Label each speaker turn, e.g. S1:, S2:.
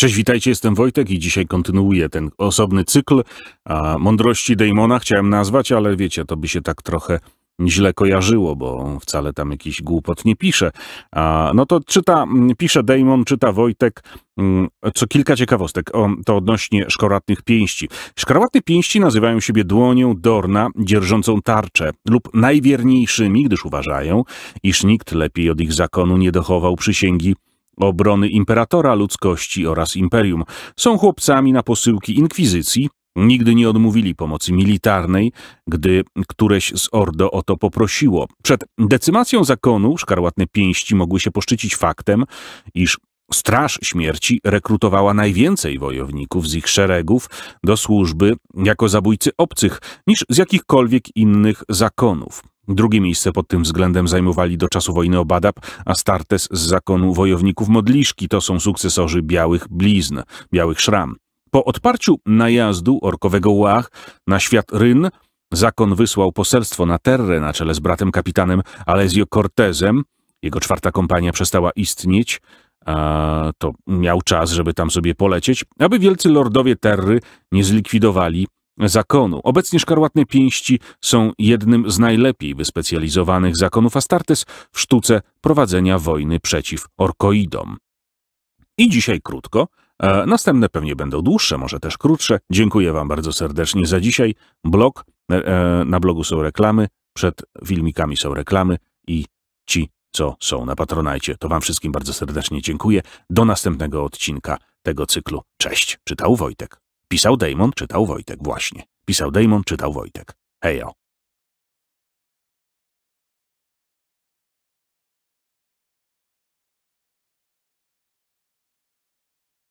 S1: Cześć, witajcie, jestem Wojtek i dzisiaj kontynuuję ten osobny cykl a, mądrości Daimona, chciałem nazwać, ale wiecie, to by się tak trochę źle kojarzyło, bo wcale tam jakiś głupot nie pisze. A, no to czyta, mm, pisze Damon, czyta Wojtek, mm, co kilka ciekawostek, o, to odnośnie szkoratnych pięści. Szkoratne pięści nazywają siebie dłonią Dorna dzierżącą tarczę lub najwierniejszymi, gdyż uważają, iż nikt lepiej od ich zakonu nie dochował przysięgi obrony imperatora ludzkości oraz imperium. Są chłopcami na posyłki inkwizycji, Nigdy nie odmówili pomocy militarnej, gdy któreś z Ordo o to poprosiło. Przed decymacją zakonu szkarłatne pięści mogły się poszczycić faktem, iż Straż Śmierci rekrutowała najwięcej wojowników z ich szeregów do służby jako zabójcy obcych niż z jakichkolwiek innych zakonów. Drugie miejsce pod tym względem zajmowali do czasu wojny o Badab Astartes z zakonu wojowników Modliszki, to są sukcesorzy białych blizn, białych szram. Po odparciu najazdu orkowego Łach na świat Ryn, zakon wysłał poselstwo na Terrę na czele z bratem kapitanem Alezio Cortezem. Jego czwarta kompania przestała istnieć, a to miał czas, żeby tam sobie polecieć, aby wielcy lordowie Terry nie zlikwidowali zakonu. Obecnie szkarłatne pięści są jednym z najlepiej wyspecjalizowanych zakonów Astartes w sztuce prowadzenia wojny przeciw orkoidom. I dzisiaj krótko. następne pewnie będą dłuższe, może też krótsze. Dziękuję Wam bardzo serdecznie za dzisiaj. Blog, e, e, na blogu są reklamy, przed filmikami są reklamy i ci, co są na Patronajcie. To Wam wszystkim bardzo serdecznie dziękuję. Do następnego odcinka tego cyklu. Cześć, czytał Wojtek. Pisał Damon, czytał Wojtek, właśnie. Pisał Damon, czytał Wojtek. Hejo.